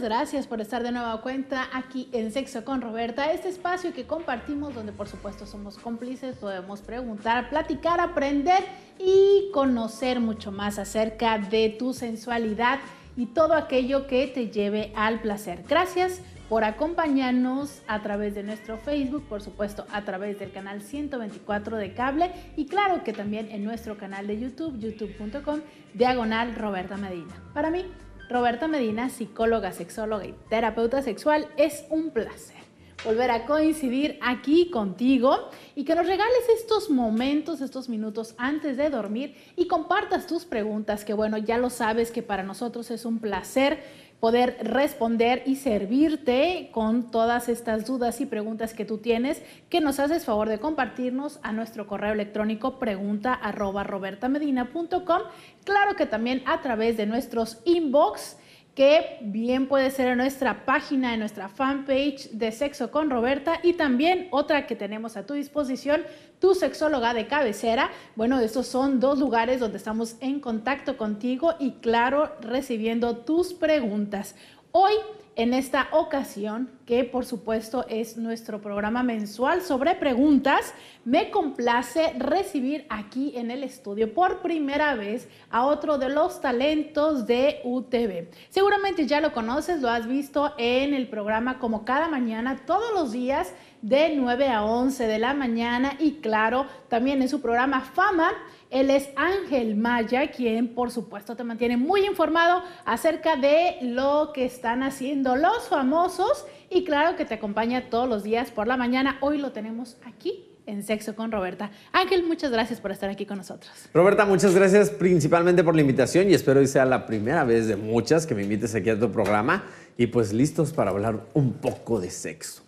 gracias por estar de nueva cuenta aquí en Sexo con Roberta, este espacio que compartimos donde por supuesto somos cómplices, podemos preguntar, platicar, aprender y conocer mucho más acerca de tu sensualidad y todo aquello que te lleve al placer. Gracias por acompañarnos a través de nuestro Facebook, por supuesto a través del canal 124 de cable y claro que también en nuestro canal de YouTube, youtube.com, diagonal Roberta Medina. Para mí Roberta Medina, psicóloga, sexóloga y terapeuta sexual, es un placer volver a coincidir aquí contigo y que nos regales estos momentos, estos minutos antes de dormir y compartas tus preguntas, que bueno, ya lo sabes que para nosotros es un placer poder responder y servirte con todas estas dudas y preguntas que tú tienes, que nos haces favor de compartirnos a nuestro correo electrónico pregunta arroba robertamedina.com, claro que también a través de nuestros inbox que bien puede ser en nuestra página, en nuestra fanpage de Sexo con Roberta y también otra que tenemos a tu disposición, tu sexóloga de cabecera. Bueno, estos son dos lugares donde estamos en contacto contigo y claro, recibiendo tus preguntas. Hoy en esta ocasión, que por supuesto es nuestro programa mensual sobre preguntas, me complace recibir aquí en el estudio por primera vez a otro de los talentos de UTV. Seguramente ya lo conoces, lo has visto en el programa como cada mañana, todos los días de 9 a 11 de la mañana y claro, también en su programa Fama él es Ángel Maya, quien por supuesto te mantiene muy informado acerca de lo que están haciendo los famosos y claro que te acompaña todos los días por la mañana. Hoy lo tenemos aquí en Sexo con Roberta. Ángel, muchas gracias por estar aquí con nosotros. Roberta, muchas gracias principalmente por la invitación y espero que sea la primera vez de muchas que me invites aquí a tu programa y pues listos para hablar un poco de sexo.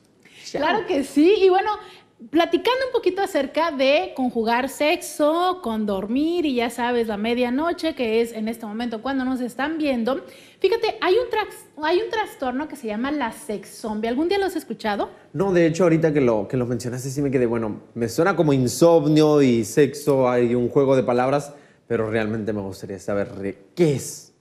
Claro que sí. Y bueno, platicando un poquito acerca de conjugar sexo con dormir y ya sabes, la medianoche, que es en este momento cuando nos están viendo. Fíjate, hay un, hay un trastorno que se llama la sex zombie. ¿Algún día lo has escuchado? No, de hecho, ahorita que lo, que lo mencionaste, sí me quedé, bueno, me suena como insomnio y sexo, hay un juego de palabras, pero realmente me gustaría saber qué es.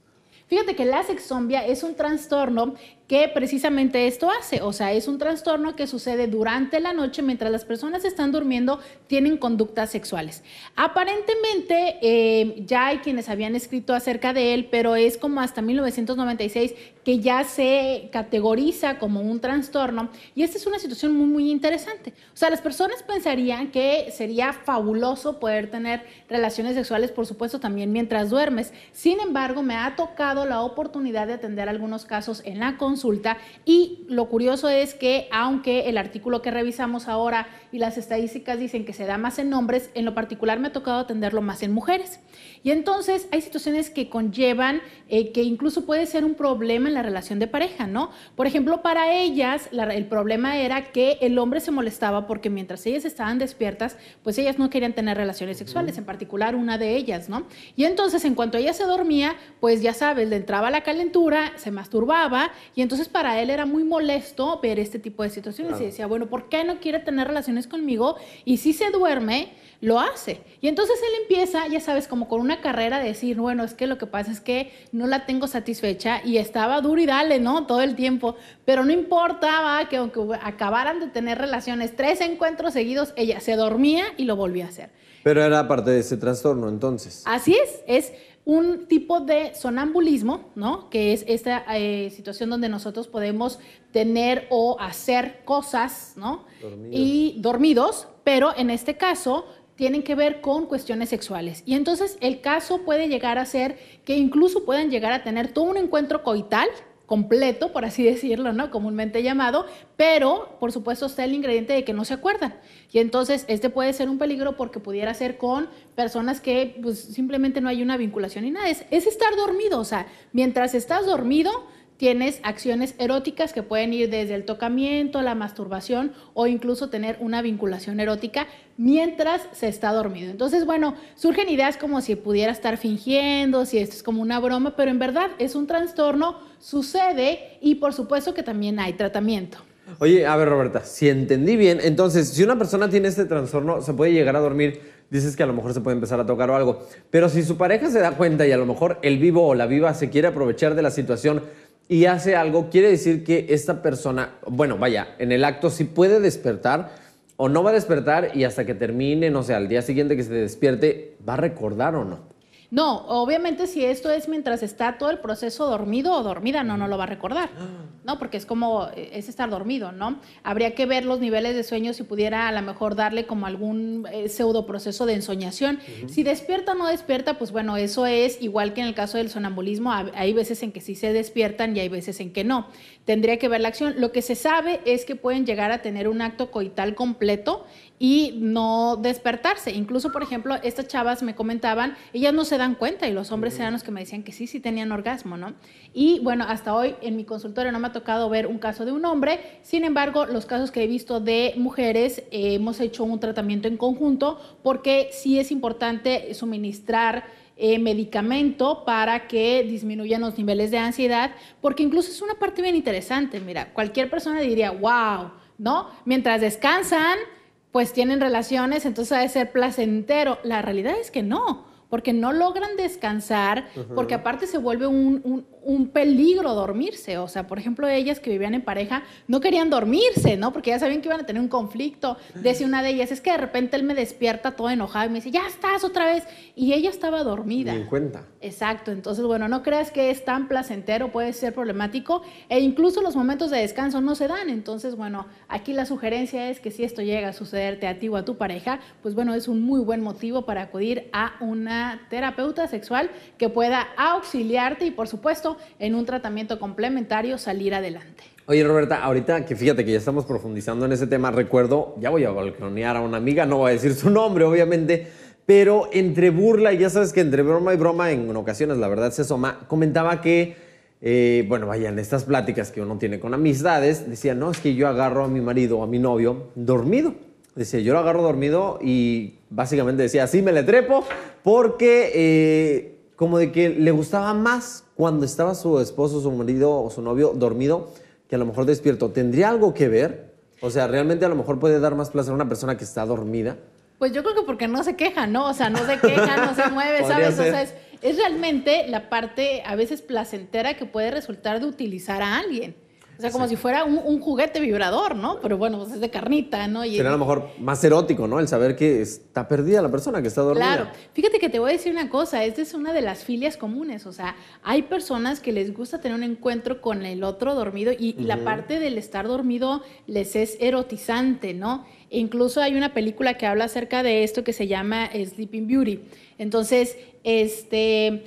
Fíjate que la sexombia es un trastorno que precisamente esto hace, o sea, es un trastorno que sucede durante la noche mientras las personas están durmiendo, tienen conductas sexuales. Aparentemente eh, ya hay quienes habían escrito acerca de él, pero es como hasta 1996 que ya se categoriza como un trastorno y esta es una situación muy, muy interesante. O sea, las personas pensarían que sería fabuloso poder tener relaciones sexuales, por supuesto, también mientras duermes. Sin embargo, me ha tocado la oportunidad de atender algunos casos en la consulta consulta. Y lo curioso es que aunque el artículo que revisamos ahora y las estadísticas dicen que se da más en hombres, en lo particular me ha tocado atenderlo más en mujeres. Y entonces hay situaciones que conllevan eh, que incluso puede ser un problema en la relación de pareja, ¿no? Por ejemplo, para ellas el problema era que el hombre se molestaba porque mientras ellas estaban despiertas, pues ellas no querían tener relaciones sexuales, en particular una de ellas, ¿no? Y entonces en cuanto ella se dormía, pues ya sabes, le entraba la calentura, se masturbaba y entonces para él era muy molesto ver este tipo de situaciones y decía, bueno, ¿por qué no quiere tener relaciones conmigo? Y si se duerme, lo hace. Y entonces él empieza, ya sabes, como con una carrera de decir, bueno, es que lo que pasa es que no la tengo satisfecha y estaba duro y dale, ¿no? Todo el tiempo. Pero no importaba que aunque acabaran de tener relaciones, tres encuentros seguidos, ella se dormía y lo volvía a hacer. Pero era parte de ese trastorno entonces. Así es, es un tipo de sonambulismo, ¿no? Que es esta eh, situación donde nosotros podemos tener o hacer cosas, ¿no? Dormidos. Y dormidos, pero en este caso tienen que ver con cuestiones sexuales. Y entonces el caso puede llegar a ser que incluso puedan llegar a tener todo un encuentro coital, completo, por así decirlo, ¿no? Comúnmente llamado, pero por supuesto está el ingrediente de que no se acuerdan. Y entonces este puede ser un peligro porque pudiera ser con personas que pues, simplemente no hay una vinculación ni nada. Es, es estar dormido, o sea, mientras estás dormido, tienes acciones eróticas que pueden ir desde el tocamiento, la masturbación o incluso tener una vinculación erótica mientras se está dormido. Entonces, bueno, surgen ideas como si pudiera estar fingiendo, si esto es como una broma, pero en verdad es un trastorno, sucede y por supuesto que también hay tratamiento. Oye, a ver Roberta, si entendí bien, entonces, si una persona tiene este trastorno, se puede llegar a dormir, dices que a lo mejor se puede empezar a tocar o algo, pero si su pareja se da cuenta y a lo mejor el vivo o la viva se quiere aprovechar de la situación, y hace algo, quiere decir que esta persona, bueno, vaya, en el acto si puede despertar o no va a despertar y hasta que termine, no sé, al día siguiente que se despierte, va a recordar o no. No, obviamente si esto es mientras está todo el proceso dormido o dormida, no, no lo va a recordar, ah. ¿no? Porque es como, eh, es estar dormido, ¿no? Habría que ver los niveles de sueño si pudiera a lo mejor darle como algún eh, pseudo proceso de ensoñación. Si despierta o no despierta, pues bueno, eso es igual que en el caso del sonambulismo, hay veces en que sí se despiertan y hay veces en que no. Tendría que ver la acción. Lo que se sabe es que pueden llegar a tener un acto coital completo y no despertarse. Incluso, por ejemplo, estas chavas me comentaban, ellas no se dan cuenta y los hombres eran los que me decían que sí, sí tenían orgasmo, ¿no? Y bueno, hasta hoy en mi consultorio no me ha tocado ver un caso de un hombre, sin embargo, los casos que he visto de mujeres eh, hemos hecho un tratamiento en conjunto porque sí es importante suministrar eh, medicamento para que disminuyan los niveles de ansiedad, porque incluso es una parte bien interesante. Mira, cualquier persona diría, wow, ¿no? Mientras descansan, pues tienen relaciones, entonces ha de ser placentero. La realidad es que no, porque no logran descansar, porque aparte se vuelve un, un peligro dormirse. O sea, por ejemplo, ellas que vivían en pareja no querían dormirse, ¿no? Porque ya sabían que iban a tener un conflicto. Decía una de ellas, es que de repente él me despierta todo enojado y me dice, ya estás otra vez. Y ella estaba dormida. en cuenta. Exacto. Entonces, bueno, no creas que es tan placentero, puede ser problemático. E incluso los momentos de descanso no se dan. Entonces, bueno, aquí la sugerencia es que si esto llega a sucederte a ti o a tu pareja, pues bueno, es un muy buen motivo para acudir a una terapeuta sexual que pueda auxiliarte y, por supuesto, en un tratamiento complementario salir adelante. Oye, Roberta, ahorita que fíjate que ya estamos profundizando en ese tema, recuerdo, ya voy a balconear a una amiga, no voy a decir su nombre, obviamente, pero entre burla, y ya sabes que entre broma y broma, en ocasiones la verdad se asoma, comentaba que, eh, bueno, vayan, estas pláticas que uno tiene con amistades, decía, no, es que yo agarro a mi marido o a mi novio dormido. Decía, yo lo agarro dormido y básicamente decía, así me le trepo porque eh, como de que le gustaba más cuando estaba su esposo, su marido o su novio dormido que a lo mejor despierto. ¿Tendría algo que ver? O sea, realmente a lo mejor puede dar más placer a una persona que está dormida. Pues yo creo que porque no se queja, ¿no? O sea, no se queja, no se mueve, ¿sabes? O sea, es realmente la parte a veces placentera que puede resultar de utilizar a alguien. O sea, como si fuera un, juguete vibrador, ¿no? Pero bueno, pues es de carnita, ¿no? Y, a lo mejor más erótico, ¿no? El saber que está perdida la persona, que está dormida. Claro. Fíjate que te voy a decir una cosa, esta es una de las filias comunes. O sea, hay personas que les gusta tener un encuentro con el otro dormido y la parte del estar dormido les es erotizante, ¿no? E incluso hay una película que habla acerca de esto que se llama Sleeping Beauty. Entonces, este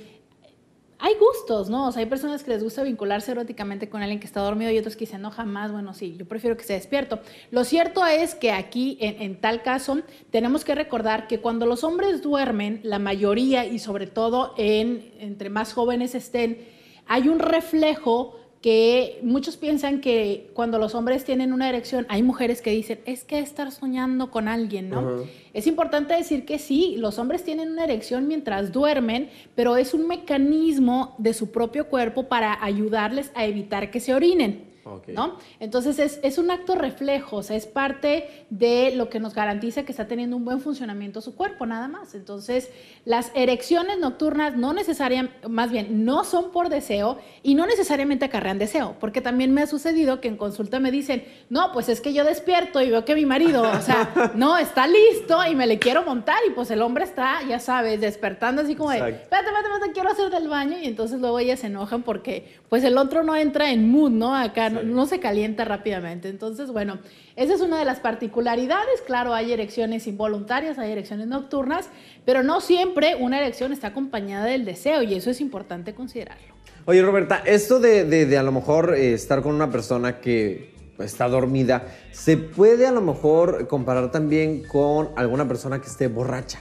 hay gustos, ¿no? O sea, hay personas que les gusta vincularse eróticamente con alguien que está dormido y otros que dicen, no, jamás, bueno, sí, yo prefiero que se despierto. Lo cierto es que aquí, en, tal caso, tenemos que recordar que cuando los hombres duermen, la mayoría y sobre todo en, entre más jóvenes estén, hay un reflejo que muchos piensan que cuando los hombres tienen una erección, hay mujeres que dicen, es que estar soñando con alguien, ¿no? Es importante decir que sí, los hombres tienen una erección mientras duermen, pero es un mecanismo de su propio cuerpo para ayudarles a evitar que se orinen. ¿no? Entonces es, un acto reflejo, o sea, es parte de lo que nos garantiza que está teniendo un buen funcionamiento su cuerpo, nada más. Entonces, las erecciones nocturnas no necesariamente, más bien, no son por deseo y no necesariamente acarrean deseo, porque también me ha sucedido que en consulta me dicen, no, pues es que yo despierto y veo que mi marido, o sea, no, está listo y me le quiero montar y pues el hombre está, ya sabes, despertando así como de, espérate, espérate, espérate, quiero hacer del baño y entonces luego ellas se enojan porque pues el otro no entra en mood, ¿no? Acá, ¿no? no, se calienta rápidamente. Entonces, bueno, esa es una de las particularidades. Claro, hay erecciones involuntarias, hay erecciones nocturnas, pero no siempre una erección está acompañada del deseo y eso es importante considerarlo. Oye, Roberta, esto de, a lo mejor eh, estar con una persona que está dormida, ¿se puede a lo mejor comparar también con alguna persona que esté borracha?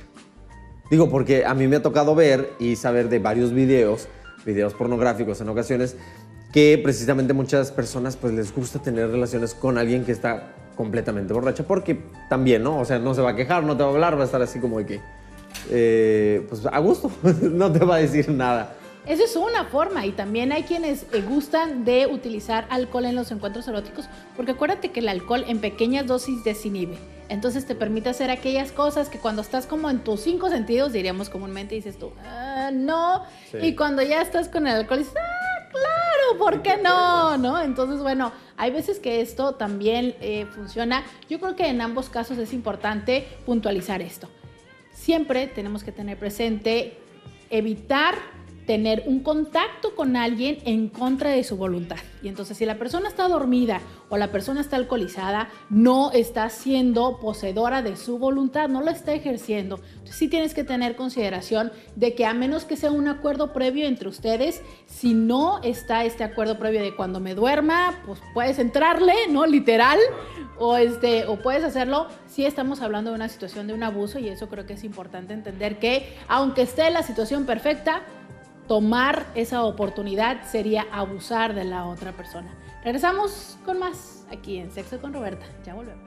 Digo, porque a mí me ha tocado ver y saber de varios videos, videos pornográficos en ocasiones, que precisamente muchas personas pues les gusta tener relaciones con alguien que está completamente borracha porque también, ¿no? O sea, no se va a quejar, no te va a hablar, va a estar así como de que, eh, pues a gusto, no te va a decir nada. Esa es una forma y también hay quienes eh, gustan de utilizar alcohol en los encuentros eróticos porque acuérdate que el alcohol en pequeñas dosis desinhibe. Entonces te permite hacer aquellas cosas que cuando estás como en tus cinco sentidos, diríamos comúnmente, dices tú, ah, no. Y cuando ya estás con el alcohol, dices, ah, claro, ¿por qué no? ¿No? Entonces, bueno, hay veces que esto también eh, funciona. Yo creo que en ambos casos es importante puntualizar esto. Siempre tenemos que tener presente evitar tener un contacto con alguien en contra de su voluntad. Y entonces si la persona está dormida o la persona está alcoholizada, no está siendo poseedora de su voluntad, no lo está ejerciendo. Entonces sí tienes que tener consideración de que a menos que sea un acuerdo previo entre ustedes, si no está este acuerdo previo de cuando me duerma, pues puedes entrarle, ¿no? Literal, o, este, o puedes hacerlo si sí estamos hablando de una situación de un abuso y eso creo que es importante entender que aunque esté la situación perfecta, tomar esa oportunidad sería abusar de la otra persona. Regresamos con más aquí en Sexo con Roberta. Ya volvemos.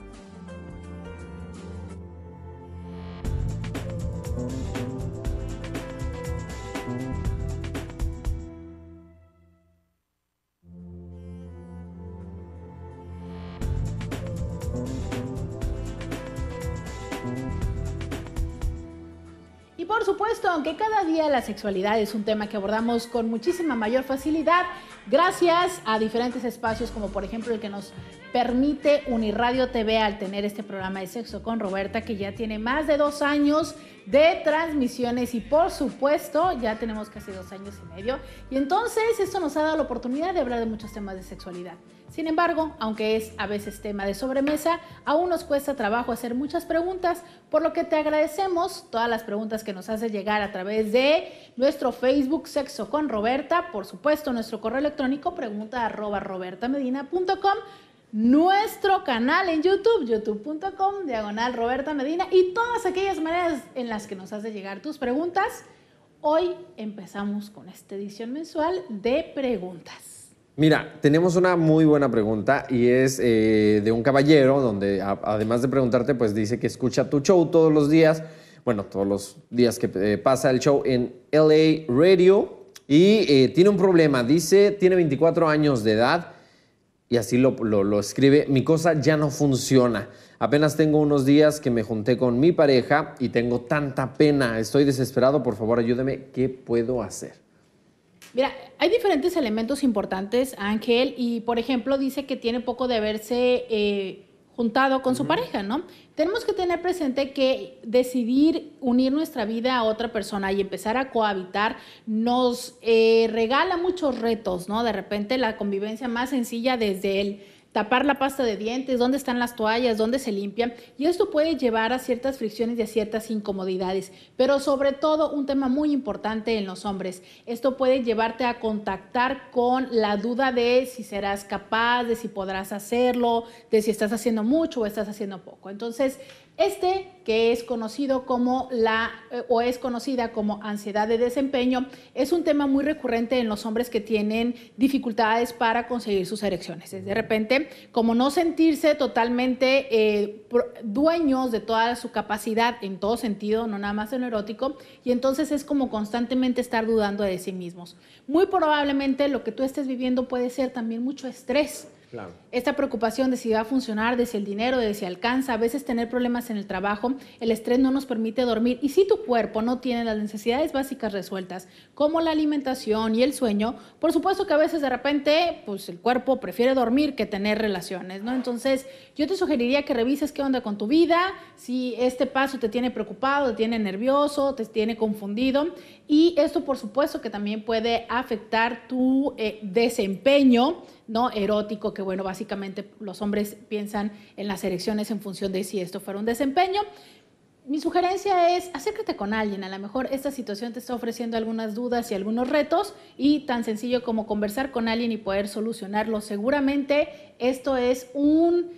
supuesto, aunque cada día la sexualidad es un tema que abordamos con muchísima mayor facilidad, gracias a diferentes espacios como por ejemplo el que nos permite Radio TV al tener este programa de sexo con Roberta que ya tiene más de dos años de transmisiones y por supuesto ya tenemos casi dos años y medio y entonces esto nos ha dado la oportunidad de hablar de muchos temas de sexualidad. Sin embargo, aunque es a veces tema de sobremesa, aún nos cuesta trabajo hacer muchas preguntas, por lo que te agradecemos todas las preguntas que nos hace llegar a través de nuestro Facebook Sexo con Roberta, por supuesto nuestro correo electrónico pregunta robertamedina.com, nuestro canal en YouTube, youtube.com, diagonal Roberta Medina y todas aquellas maneras en las que nos haces llegar tus preguntas. Hoy empezamos con esta edición mensual de preguntas. Mira, tenemos una muy buena pregunta y es eh, de un caballero donde además de preguntarte, pues dice que escucha tu show todos los días, bueno, todos los días que eh, pasa el show en LA Radio y eh, tiene un problema, dice, tiene 24 años de edad y así lo, lo, lo escribe, mi cosa ya no funciona. Apenas tengo unos días que me junté con mi pareja y tengo tanta pena, estoy desesperado, por favor ayúdeme, ¿qué puedo hacer? Mira, hay diferentes elementos importantes, Ángel, y por ejemplo dice que tiene poco de verse eh, juntado con su pareja, ¿no? Tenemos que tener presente que decidir unir nuestra vida a otra persona y empezar a cohabitar nos eh, regala muchos retos, ¿no? De repente la convivencia más sencilla desde el tapar la pasta de dientes, dónde están las toallas, dónde se limpian. Y esto puede llevar a ciertas fricciones y a ciertas incomodidades. Pero sobre todo, un tema muy importante en los hombres. Esto puede llevarte a contactar con la duda de si serás capaz, de si podrás hacerlo, de si estás haciendo mucho o estás haciendo poco. Entonces, este, que es conocido como la eh, o es conocida como ansiedad de desempeño, es un tema muy recurrente en los hombres que tienen dificultades para conseguir sus erecciones. De repente, como no sentirse totalmente eh, dueños de toda su capacidad en todo sentido, no nada más en erótico, y entonces es como constantemente estar dudando de sí mismos. Muy probablemente lo que tú estés viviendo puede ser también mucho estrés esta preocupación de si va a funcionar, de si el dinero, de si alcanza, a veces tener problemas en el trabajo, el estrés no nos permite dormir y si tu cuerpo no tiene las necesidades básicas resueltas, como la alimentación y el sueño, por supuesto que a veces de repente pues el cuerpo prefiere dormir que tener relaciones, ¿no? Entonces, yo te sugeriría que revises qué onda con tu vida, si este paso te tiene preocupado, te tiene nervioso, te tiene confundido y esto por supuesto que también puede afectar tu eh, desempeño ¿no? erótico, que bueno, básicamente los hombres piensan en las erecciones en función de si esto fuera un desempeño. Mi sugerencia es acércate con alguien, a lo mejor esta situación te está ofreciendo algunas dudas y algunos retos y tan sencillo como conversar con alguien y poder solucionarlo. Seguramente esto es un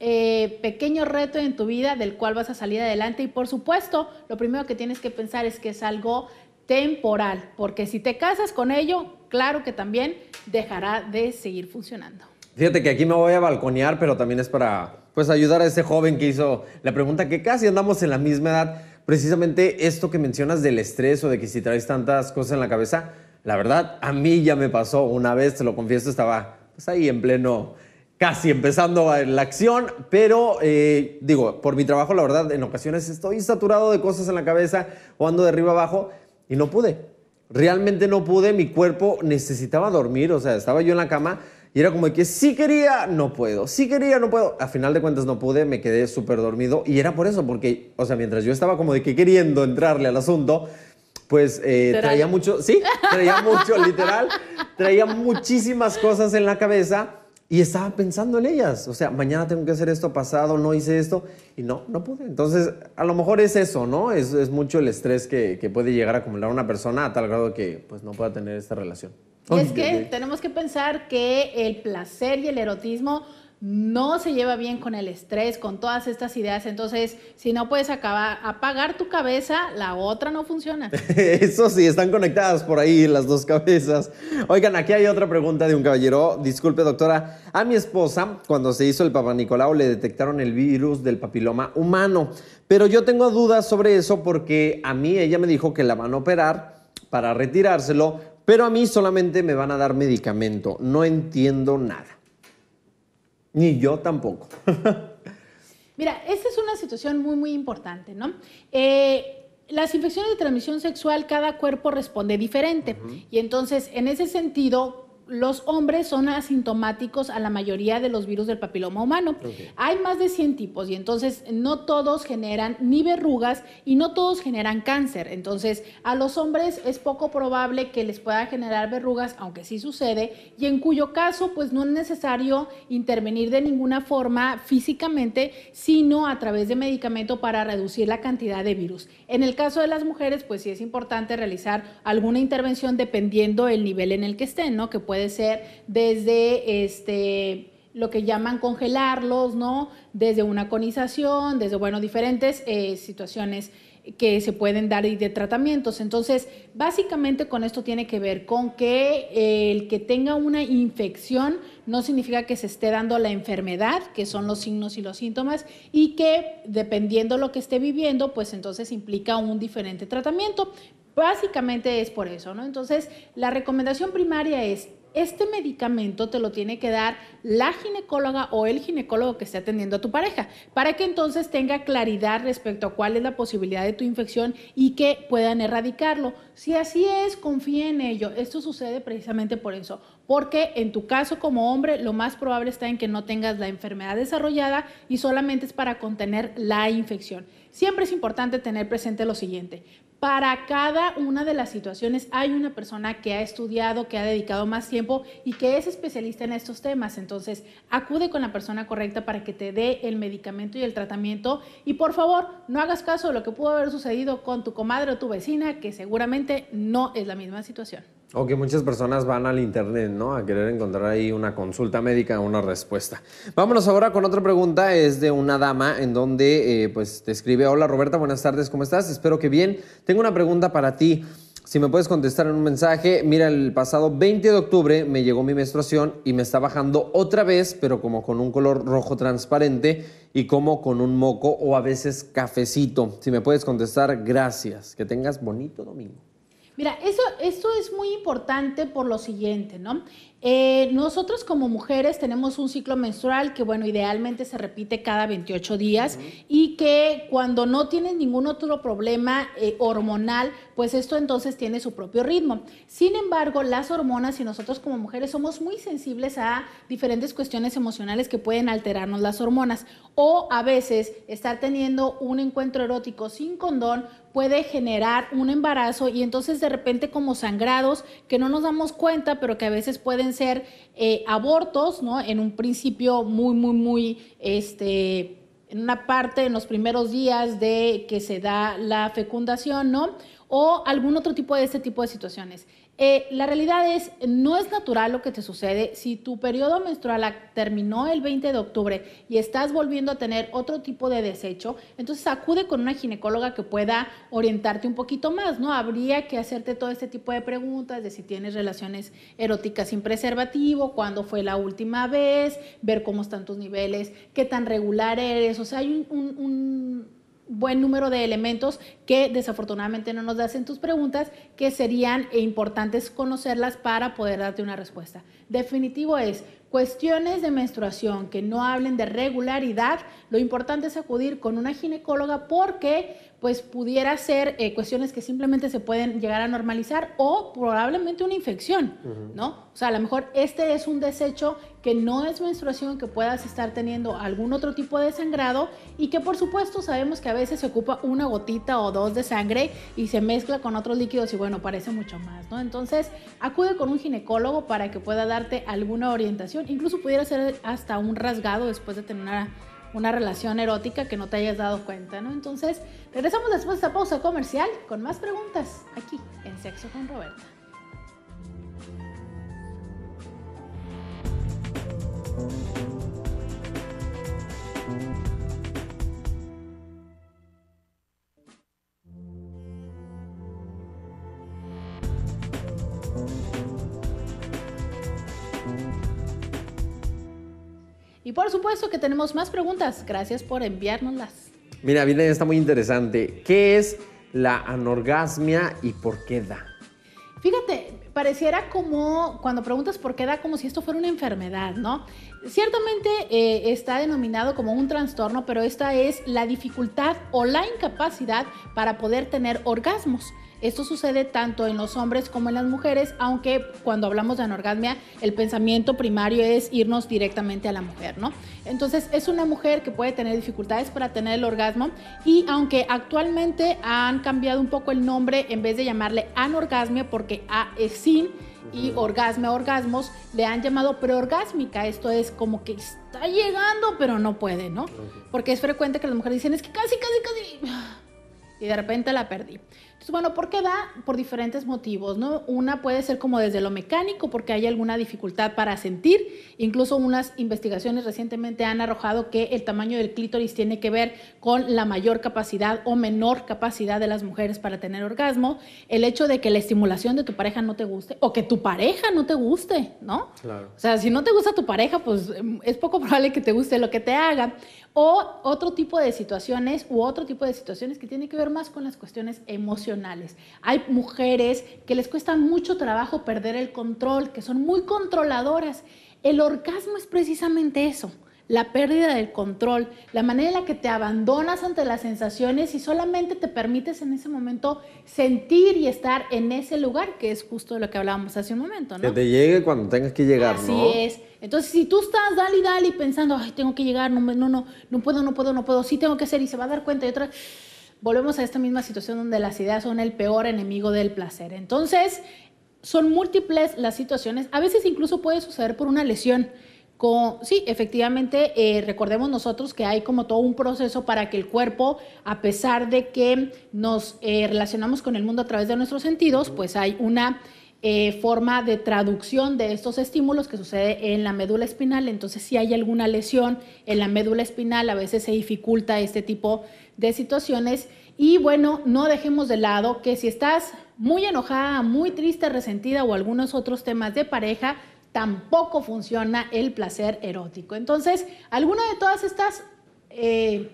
eh, pequeño reto en tu vida del cual vas a salir adelante y por supuesto lo primero que tienes que pensar es que es algo temporal, porque si te casas con ello, claro que también dejará de seguir funcionando. Fíjate que aquí me voy a balconear, pero también es para pues ayudar a ese joven que hizo la pregunta que casi andamos en la misma edad. Precisamente esto que mencionas del estrés o de que si traes tantas cosas en la cabeza, la verdad a mí ya me pasó una vez, te lo confieso, estaba pues ahí en pleno casi empezando la acción, pero eh, digo, por mi trabajo, la verdad, en ocasiones estoy saturado de cosas en la cabeza o ando de arriba abajo, y no pude. Realmente no pude, mi cuerpo necesitaba dormir, o sea, estaba yo en la cama y era como de que si quería, no puedo, si quería, no puedo. A final de cuentas no pude, me quedé súper dormido y era por eso, porque, o sea, mientras yo estaba como de que queriendo entrarle al asunto, pues eh, traía mucho, sí, traía mucho, literal, traía muchísimas cosas en la cabeza y estaba pensando en ellas, o sea, mañana tengo que hacer esto, pasado, no hice esto, y no, no pude. Entonces, a lo mejor es eso, ¿no? Es, mucho el estrés que, puede llegar a acumular una persona a tal grado que pues, no pueda tener esta relación. es que tenemos que pensar que el placer y el erotismo no se lleva bien con el estrés, con todas estas ideas. Entonces, si no puedes acabar, apagar tu cabeza, la otra no funciona. Eso sí, están conectadas por ahí las dos cabezas. Oigan, aquí hay otra pregunta de un caballero. Disculpe, doctora. A mi esposa, cuando se hizo el Papa Nicolau, le detectaron el virus del papiloma humano. Pero yo tengo dudas sobre eso porque a mí ella me dijo que la van a operar para retirárselo, pero a mí solamente me van a dar medicamento. No entiendo nada. Ni yo tampoco. Mira, esta es una situación muy, muy importante, ¿no? Eh, las infecciones de transmisión sexual, cada cuerpo responde diferente. Y entonces, en ese sentido, los hombres son asintomáticos a la mayoría de los virus del papiloma humano. Hay más de 100 tipos y entonces no todos generan ni verrugas y no todos generan cáncer. Entonces a los hombres es poco probable que les pueda generar verrugas, aunque sí sucede, y en cuyo caso pues no es necesario intervenir de ninguna forma físicamente, sino a través de medicamento para reducir la cantidad de virus. En el caso de las mujeres pues sí es importante realizar alguna intervención dependiendo el nivel en el que estén, ¿no? Que puede ser desde este lo que llaman congelarlos, ¿no? Desde una conización, desde, bueno, diferentes eh, situaciones que se pueden dar y de tratamientos. Entonces, básicamente con esto tiene que ver con que eh, el que tenga una infección no significa que se esté dando la enfermedad, que son los signos y los síntomas, y que dependiendo lo que esté viviendo, pues entonces implica un diferente tratamiento. Básicamente es por eso, ¿no? Entonces, la recomendación primaria es este medicamento te lo tiene que dar la ginecóloga o el ginecólogo que esté atendiendo a tu pareja, para que entonces tenga claridad respecto a cuál es la posibilidad de tu infección y que puedan erradicarlo. Si así es, confía en ello. Esto sucede precisamente por eso, porque en tu caso como hombre lo más probable está en que no tengas la enfermedad desarrollada y solamente es para contener la infección. Siempre es importante tener presente lo siguiente, para cada una de las situaciones hay una persona que ha estudiado, que ha dedicado más tiempo y que es especialista en estos temas. Entonces, acude con la persona correcta para que te dé el medicamento y el tratamiento. Y por favor, no hagas caso de lo que pudo haber sucedido con tu comadre o tu vecina, que seguramente no es la misma situación. O que muchas personas van al internet, ¿no? A querer encontrar ahí una consulta médica, una respuesta. Vámonos ahora con otra pregunta, es de una dama en donde eh, pues te escribe, hola Roberta, buenas tardes, ¿cómo estás? Espero que bien. Tengo una pregunta para ti. Si me puedes contestar en un mensaje, mira, el pasado 20 de octubre me llegó mi menstruación y me está bajando otra vez, pero como con un color rojo transparente y como con un moco o a veces cafecito. Si me puedes contestar, gracias. Que tengas bonito domingo. Mira, eso, es muy importante por lo siguiente, ¿no? Eh, nosotros como mujeres tenemos un ciclo menstrual que, bueno, idealmente se repite cada 28 días y que cuando no tienen ningún otro problema eh, hormonal, pues esto entonces tiene su propio ritmo. Sin embargo, las hormonas y nosotros como mujeres somos muy sensibles a diferentes cuestiones emocionales que pueden alterarnos las hormonas o a veces estar teniendo un encuentro erótico sin condón puede generar un embarazo y entonces de repente como sangrados que no nos damos cuenta, pero que a veces pueden ser eh, abortos, ¿no? En un principio muy, muy, muy, este, en una parte, en los primeros días de que se da la fecundación, ¿no? O algún otro tipo de este tipo de situaciones. Eh, la realidad es, no es natural lo que te sucede. Si tu periodo menstrual terminó el 20 de octubre y estás volviendo a tener otro tipo de desecho, entonces acude con una ginecóloga que pueda orientarte un poquito más, ¿no? Habría que hacerte todo este tipo de preguntas de si tienes relaciones eróticas sin preservativo, cuándo fue la última vez, ver cómo están tus niveles, qué tan regular eres. O sea, hay un buen número de elementos que desafortunadamente no nos das en tus preguntas, que serían e importantes conocerlas para poder darte una respuesta. Definitivo es, cuestiones de menstruación que no hablen de regularidad, lo importante es acudir con una ginecóloga porque pues pudiera ser eh, cuestiones que simplemente se pueden llegar a normalizar o probablemente una infección, ¿no? O sea, a lo mejor este es un desecho que no es menstruación, que puedas estar teniendo algún otro tipo de sangrado y que por supuesto sabemos que a veces se ocupa una gotita o dos de sangre y se mezcla con otros líquidos y bueno, parece mucho más, ¿no? Entonces, acude con un ginecólogo para que pueda darte alguna orientación, incluso pudiera ser hasta un rasgado después de tener una una relación erótica que no te hayas dado cuenta, ¿no? Entonces, regresamos después a esta pausa comercial con más preguntas aquí en Sexo con Roberta. por supuesto que tenemos más preguntas. Gracias por enviárnoslas. Mira, viene está muy interesante. ¿Qué es la anorgasmia y por qué da? Fíjate, pareciera como cuando preguntas por qué da como si esto fuera una enfermedad, ¿no? Ciertamente eh, está denominado como un trastorno, pero esta es la dificultad o la incapacidad para poder tener orgasmos. Esto sucede tanto en los hombres como en las mujeres, aunque cuando hablamos de anorgasmia, el pensamiento primario es irnos directamente a la mujer, ¿no? Entonces, es una mujer que puede tener dificultades para tener el orgasmo y aunque actualmente han cambiado un poco el nombre en vez de llamarle anorgasmia porque A es sin y orgasmo orgasmos le han llamado preorgásmica, esto es como que está llegando pero no puede, ¿no? Porque es frecuente que las mujeres dicen, es que casi, casi, casi, y de repente la perdí bueno, ¿por qué da? Por diferentes motivos, ¿no? Una puede ser como desde lo mecánico, porque hay alguna dificultad para sentir. Incluso unas investigaciones recientemente han arrojado que el tamaño del clítoris tiene que ver con la mayor capacidad o menor capacidad de las mujeres para tener orgasmo. El hecho de que la estimulación de tu pareja no te guste o que tu pareja no te guste, ¿no? Claro. O sea, si no te gusta tu pareja, pues mm, es poco probable que te guste lo que te haga. O otro tipo de situaciones u otro tipo de situaciones que tiene que ver más con las cuestiones emocionales hay mujeres que les cuesta mucho trabajo perder el control, que son muy controladoras. El orgasmo es precisamente eso, la pérdida del control, la manera en la que te abandonas ante las sensaciones y solamente te permites en ese momento sentir y estar en ese lugar, que es justo lo que hablábamos hace un momento, ¿no? Que te llegue cuando tengas que llegar, Así ¿no? es. Entonces, si tú estás dali dali pensando, ay, tengo que llegar, no, no, no, no puedo, no puedo, no puedo, sí tengo que hacer y se va a dar cuenta y otra volvemos a esta misma situación donde las ideas son el peor enemigo del placer. Entonces, son múltiples las situaciones, a veces incluso puede suceder por una lesión. Con, sí, efectivamente, eh, recordemos nosotros que hay como todo un proceso para que el cuerpo, a pesar de que nos eh, relacionamos con el mundo a través de nuestros sentidos, pues hay una eh, forma de traducción de estos estímulos que sucede en la médula espinal. Entonces, si hay alguna lesión en la médula espinal, a veces se dificulta este tipo de situaciones. Y bueno, no dejemos de lado que si estás muy enojada, muy triste, resentida o algunos otros temas de pareja, tampoco funciona el placer erótico. Entonces, alguna de todas estas... Eh,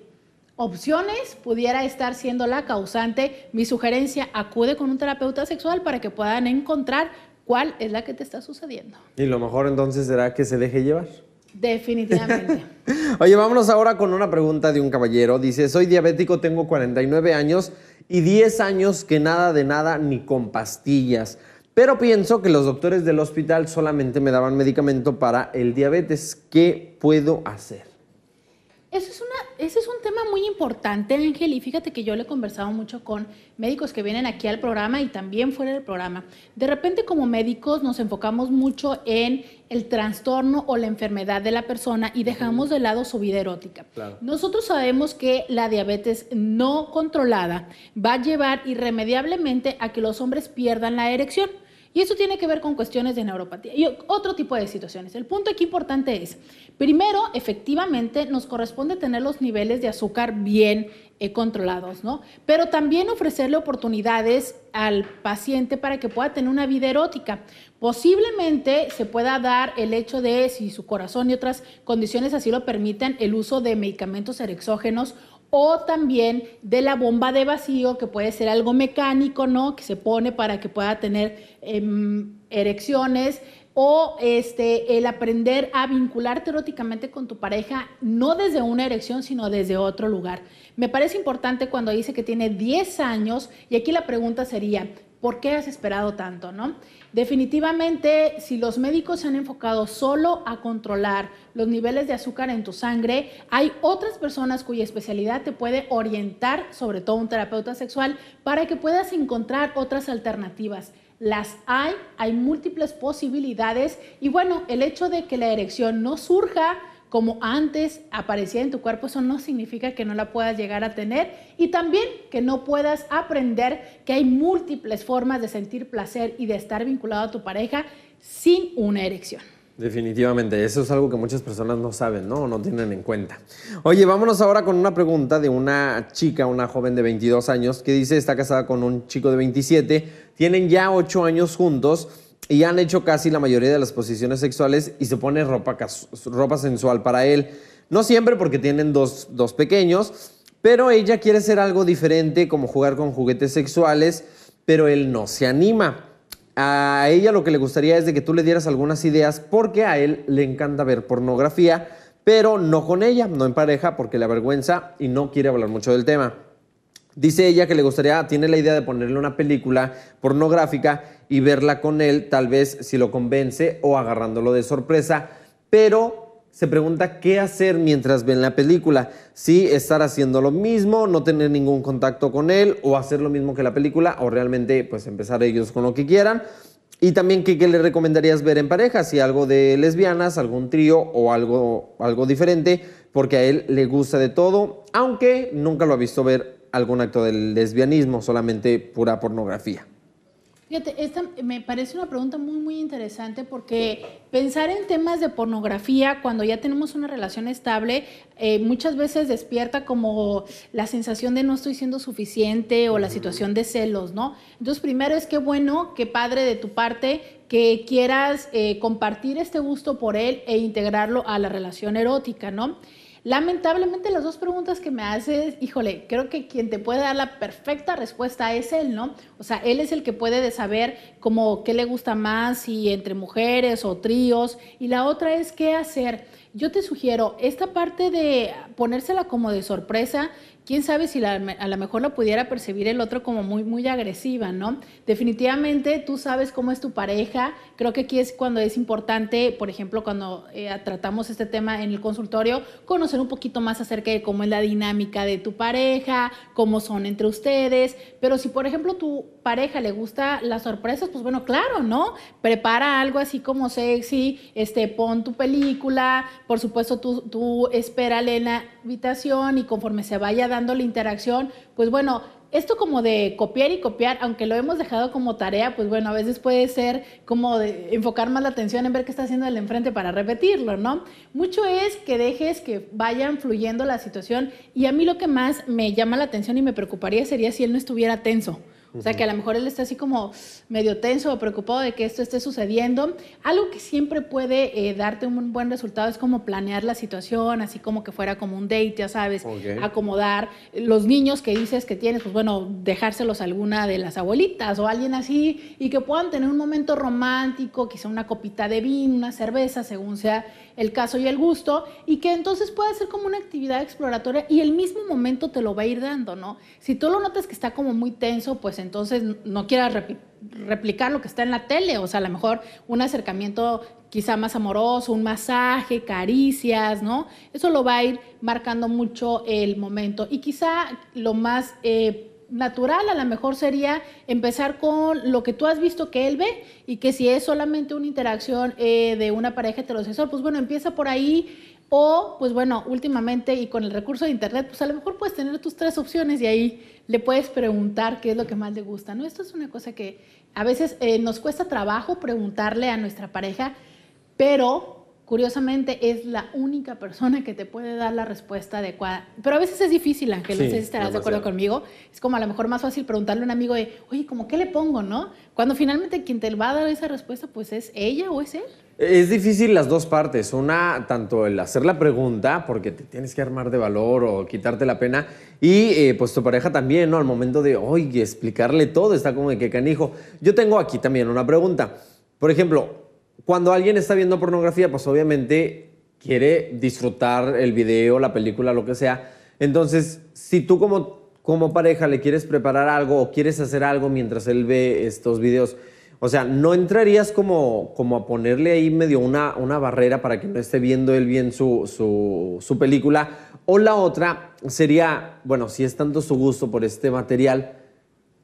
opciones pudiera estar siendo la causante, mi sugerencia, acude con un terapeuta sexual para que puedan encontrar cuál es la que te está sucediendo. Y lo mejor entonces será que se deje llevar. Definitivamente. Oye, vámonos ahora con una pregunta de un caballero. Dice, soy diabético, tengo 49 años y 10 años que nada de nada ni con pastillas. Pero pienso que los doctores del hospital solamente me daban medicamento para el diabetes. ¿Qué puedo hacer? es ese es un tema muy importante, Ángel, y fíjate que yo le he conversado mucho con médicos que vienen aquí al programa y también fuera del programa. De repente como médicos nos enfocamos mucho en el trastorno o la enfermedad de la persona y dejamos de lado su vida erótica. Nosotros sabemos que la diabetes no controlada va a llevar irremediablemente a que los hombres pierdan la erección. Y eso tiene que ver con cuestiones de neuropatía y otro tipo de situaciones. El punto aquí importante es, primero, efectivamente, nos corresponde tener los niveles de azúcar bien eh, controlados, ¿no? Pero también ofrecerle oportunidades al paciente para que pueda tener una vida erótica. Posiblemente se pueda dar el hecho de, si su corazón y otras condiciones así lo permiten, el uso de medicamentos erexógenos o también de la bomba de vacío, que puede ser algo mecánico, ¿no? Que se pone para que pueda tener em, erecciones, o este, el aprender a vincularte eróticamente con tu pareja, no desde una erección, sino desde otro lugar. Me parece importante cuando dice que tiene 10 años, y aquí la pregunta sería, ¿por qué has esperado tanto? ¿no? Definitivamente, si los médicos se han enfocado solo a controlar los niveles de azúcar en tu sangre, hay otras personas cuya especialidad te puede orientar, sobre todo un terapeuta sexual, para que puedas encontrar otras alternativas las hay, hay múltiples posibilidades y bueno, el hecho de que la erección no surja como antes aparecía en tu cuerpo, eso no significa que no la puedas llegar a tener y también que no puedas aprender que hay múltiples formas de sentir placer y de estar vinculado a tu pareja sin una erección. Definitivamente, eso es algo que muchas personas no saben, ¿no? O no tienen en cuenta. Oye, vámonos ahora con una pregunta de una chica, una joven de 22 años, que dice, está casada con un chico de 27, tienen ya 8 años juntos y han hecho casi la mayoría de las posiciones sexuales y se pone ropa, ropa sensual para él. No siempre porque tienen dos, dos pequeños, pero ella quiere hacer algo diferente como jugar con juguetes sexuales, pero él no se anima. A ella lo que le gustaría es de que tú le dieras algunas ideas porque a él le encanta ver pornografía, pero no con ella, no en pareja porque le avergüenza y no quiere hablar mucho del tema. Dice ella que le gustaría, tiene la idea de ponerle una película pornográfica y verla con él, tal vez si lo convence o agarrándolo de sorpresa, pero se pregunta qué hacer mientras ven la película, si estar haciendo lo mismo, no tener ningún contacto con él o hacer lo mismo que la película o realmente pues empezar ellos con lo que quieran. Y también qué, le recomendarías ver en pareja, si algo de lesbianas, algún trío o algo, algo diferente, porque a él le gusta de todo, aunque nunca lo ha visto ver algún acto del lesbianismo, solamente pura pornografía. Fíjate, esta me parece una pregunta muy, muy interesante porque pensar en temas de pornografía cuando ya tenemos una relación estable eh, muchas veces despierta como la sensación de no estoy siendo suficiente o la situación de celos, ¿no? Entonces, primero es que bueno, qué padre de tu parte que quieras eh, compartir este gusto por él e integrarlo a la relación erótica, ¿no? Lamentablemente las dos preguntas que me haces, híjole, creo que quien te puede dar la perfecta respuesta es él, ¿no? O sea, él es el que puede saber como qué le gusta más, y entre mujeres o tríos, y la otra es qué hacer. Yo te sugiero esta parte de ponérsela como de sorpresa, quién sabe si a lo mejor lo pudiera percibir el otro como muy, muy agresiva, ¿no? Definitivamente tú sabes cómo es tu pareja. Creo que aquí es cuando es importante, por ejemplo, cuando eh, tratamos este tema en el consultorio, conocer un poquito más acerca de cómo es la dinámica de tu pareja, cómo son entre ustedes. Pero si, por ejemplo, tu pareja le gusta las sorpresas, pues bueno, claro, ¿no? Prepara algo así como sexy, este, pon tu película, por supuesto, tú, tú espérale en la habitación y conforme se vaya dando la interacción, pues bueno, esto como de copiar y copiar, aunque lo hemos dejado como tarea, pues bueno, a veces puede ser como enfocar más la atención en ver qué está haciendo el enfrente para repetirlo, ¿no? Mucho es que dejes que vayan fluyendo la situación y a mí lo que más me llama la atención y me preocuparía sería si él no estuviera tenso. O sea, que a lo mejor él está así como medio tenso o preocupado de que esto esté sucediendo. Algo que siempre puede eh, darte un buen resultado es como planear la situación, así como que fuera como un date, ya sabes, acomodar los niños que dices que tienes, pues bueno, dejárselos a alguna de las abuelitas o alguien así y que puedan tener un momento romántico, quizá una copita de vino, una cerveza, según sea el caso y el gusto, y que entonces puede ser como una actividad exploratoria y el mismo momento te lo va a ir dando, ¿no? Si tú lo notas que está como muy tenso, pues entonces no quieras replicar lo que está en la tele, o sea, a lo mejor un acercamiento quizá más amoroso, un masaje, caricias, ¿no? Eso lo va a ir marcando mucho el momento y quizá lo más... Eh, natural a lo mejor sería empezar con lo que tú has visto que él ve y que si es solamente una interacción eh, de una pareja heterosexual, pues bueno, empieza por ahí o pues bueno, últimamente y con el recurso de internet, pues a lo mejor puedes tener tus tres opciones y ahí le puedes preguntar qué es lo que más le gusta, ¿no? Esto es una cosa que a veces eh, nos cuesta trabajo preguntarle a nuestra pareja, pero curiosamente es la única persona que te puede dar la respuesta adecuada. Pero a veces es difícil, Ángel, no sé si estarás de acuerdo conmigo. Es como a lo mejor más fácil preguntarle a un amigo de, oye, ¿cómo qué le pongo, no? Cuando finalmente quien te va a dar esa respuesta, pues es ella o es él. Es difícil las dos partes. Una, tanto el hacer la pregunta, porque te tienes que armar de valor o quitarte la pena, y eh, pues tu pareja también, ¿no? Al momento de, oye, explicarle todo, está como de que canijo. Yo tengo aquí también una pregunta. Por ejemplo, cuando alguien está viendo pornografía, pues obviamente quiere disfrutar el video, la película, lo que sea. Entonces, si tú como, pareja le quieres preparar algo o quieres hacer algo mientras él ve estos videos, o sea, ¿no entrarías como, como a ponerle ahí medio una, barrera para que no esté viendo él bien su película? O la otra sería, bueno, si es tanto su gusto por este material,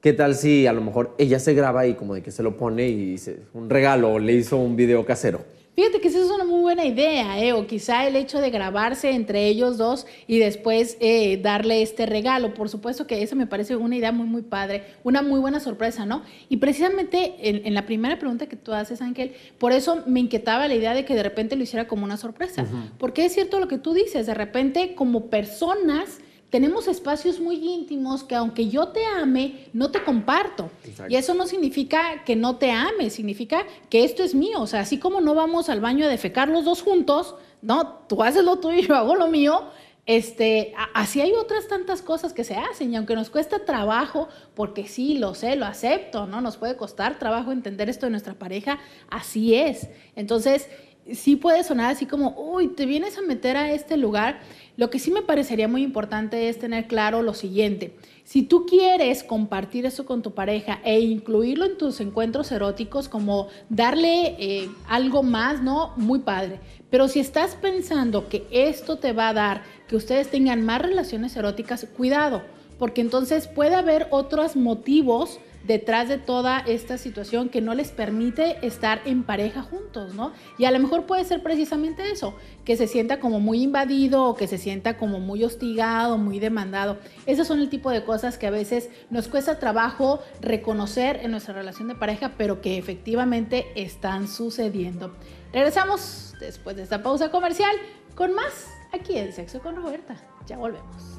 ¿Qué tal si a lo mejor ella se graba y como de que se lo pone y dice un regalo o le hizo un video casero? Fíjate que esa es una muy buena idea, ¿eh? o quizá el hecho de grabarse entre ellos dos y después eh, darle este regalo. Por supuesto que esa me parece una idea muy, muy padre, una muy buena sorpresa, ¿no? Y precisamente en, la primera pregunta que tú haces, Ángel, por eso me inquietaba la idea de que de repente lo hiciera como una sorpresa. Porque es cierto lo que tú dices, de repente como personas tenemos espacios muy íntimos que aunque yo te ame, no te comparto. Y eso no significa que no te ame, significa que esto es mío. O sea, así como no vamos al baño a defecar los dos juntos, no, tú haces lo tuyo y yo hago lo mío. Este, así hay otras tantas cosas que se hacen y aunque nos cuesta trabajo, porque sí, lo sé, lo acepto, ¿no? Nos puede costar trabajo entender esto de nuestra pareja, así es. Entonces, sí puede sonar así como, uy, te vienes a meter a este lugar lo que sí me parecería muy importante es tener claro lo siguiente. Si tú quieres compartir eso con tu pareja e incluirlo en tus encuentros eróticos, como darle eh, algo más, ¿no? Muy padre. Pero si estás pensando que esto te va a dar que ustedes tengan más relaciones eróticas, cuidado, porque entonces puede haber otros motivos detrás de toda esta situación que no les permite estar en pareja juntos, ¿no? Y a lo mejor puede ser precisamente eso, que se sienta como muy invadido o que se sienta como muy hostigado, muy demandado. Esos son el tipo de cosas que a veces nos cuesta trabajo reconocer en nuestra relación de pareja, pero que efectivamente están sucediendo. Regresamos después de esta pausa comercial con más aquí en Sexo con Roberta. Ya volvemos.